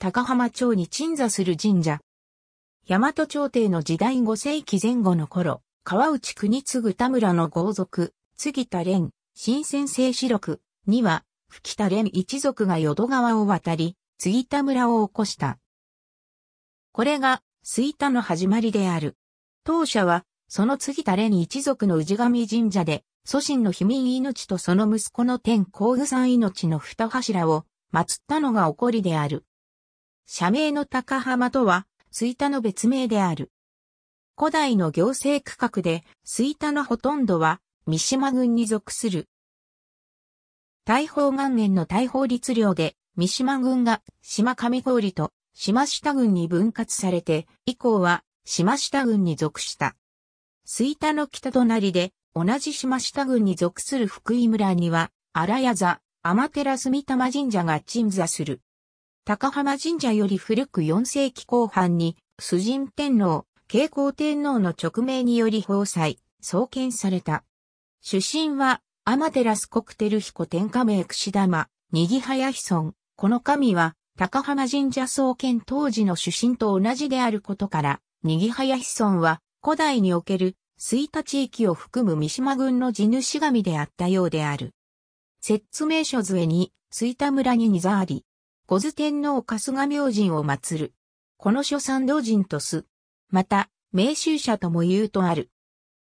高浜町に鎮座する神社。大和朝廷の時代5世紀前後の頃、川内国次田村の豪族、杉田蓮、新鮮聖四録には、吹田蓮一族が淀川を渡り、杉田村を起こした。これが、吹田の始まりである。当社は、その杉田蓮一族の氏神神社で、祖神の秘民命とその息子の天皇具山命の二柱を祀ったのが起こりである。社名の高浜とは、吹田の別名である。古代の行政区画で、吹田のほとんどは、三島郡に属する。大宝元年の大宝律令で、三島郡が島上郡と島下郡に分割されて、以降は島下郡に属した。吹田の北隣で、同じ島下郡に属する福井村には、荒谷座、天照住玉神社が鎮座する。高浜神社より古く4世紀後半に、崇神天皇、慶光天皇の直命により放祭、創建された。主神は、天照国照彦天下名串玉、にぎはやひそん。この神は、高浜神社創建当時の主神と同じであることから、にぎはやひそんは、古代における、水田地域を含む三島郡の地主神であったようである。説明書図へに、水田村ににざあり、五頭天皇春日明神を祀る。この諸三道神とす。また、名宗者とも言うとある。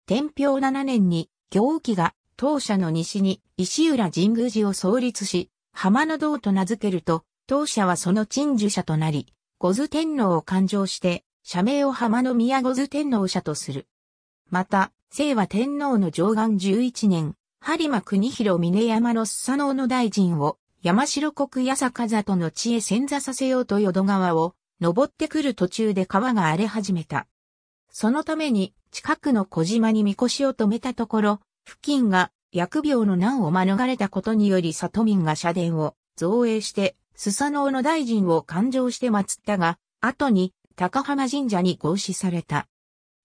天平七年に、行基が当社の西に石浦神宮寺を創立し、浜の道と名付けると、当社はその鎮守者となり、五頭天皇を勘定して、社名を浜の宮五頭天皇社とする。また、清和天皇の上岸十一年、播磨国広峰山の須佐能の大臣を山城国八坂里の地へ潜座させようと淀川を、登ってくる途中で川が荒れ始めた。そのために、近くの小島にみこしを止めたところ、付近が薬病の難を免れたことにより里民が社殿を造営して、須佐能の大臣を勘定して祀ったが、後に高浜神社に合祀された。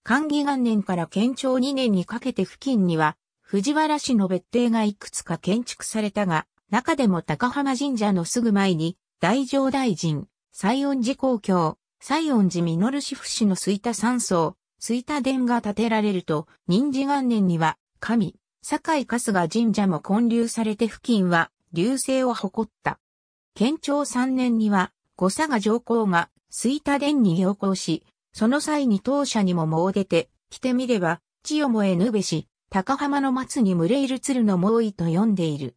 寛義元年から建庁2年にかけて付近には、藤原氏の別邸がいくつか建築されたが、中でも高浜神社のすぐ前に、大乗大臣、西恩寺公共、西恩寺実氏府市の吹田山荘、吹田殿が建てられると、任事元年には、神、堺春日神社も建立されて付近は、流星を誇った。県庁三年には、五佐賀上皇が、吹田殿に行幸し、その際に当社にももう出て、来てみれば、千代もえぬべし、高浜の松に群れいる鶴の猛威と読んでいる。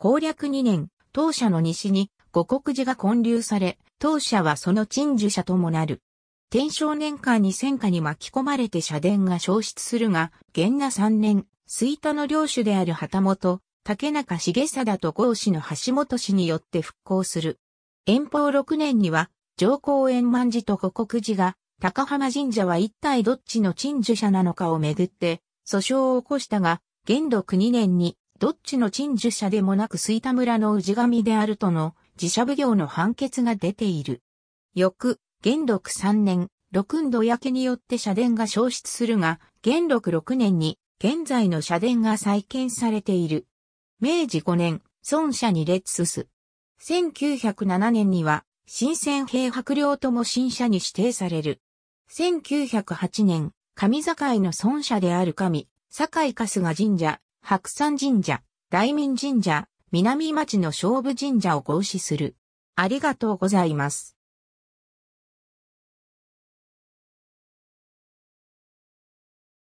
攻略2年、当社の西に五国寺が建立され、当社はその鎮守者ともなる。天正年間に戦火に巻き込まれて社殿が消失するが、元那3年、水田の領主である旗本、竹中重貞と郷氏の橋本氏によって復興する。遠方6年には、上皇円満寺と五国寺が、高浜神社は一体どっちの鎮守者なのかをめぐって、訴訟を起こしたが、元禄2年にどっちの陳述者でもなく水田村の氏神であるとの自社奉行の判決が出ている。翌、元禄3年、六運土焼けによって社殿が消失するが、元禄6年に現在の社殿が再建されている。明治5年、孫社に列す。す。1907年には、新鮮兵白領とも新社に指定される。1908年、上境の孫社である神、堺春日神社、白山神社、大民神社、南町の勝負神社を合祀する。ありがとうございます。